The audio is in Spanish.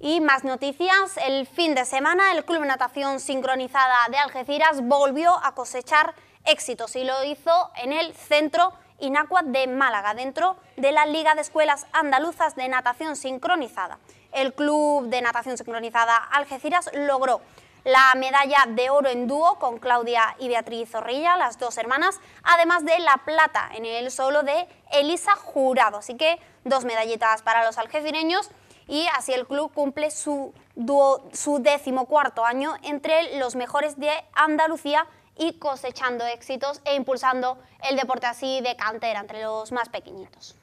Y más noticias, el fin de semana el Club Natación Sincronizada de Algeciras volvió a cosechar éxitos y lo hizo en el Centro Inacua de Málaga, dentro de la Liga de Escuelas Andaluzas de Natación Sincronizada. El Club de Natación Sincronizada Algeciras logró la medalla de oro en dúo con Claudia y Beatriz Zorrilla, las dos hermanas, además de la plata en el solo de Elisa Jurado. Así que dos medallitas para los algecireños y así el club cumple su, décimo su año entre los mejores de Andalucía y cosechando éxitos e impulsando el deporte así de cantera entre los más pequeñitos.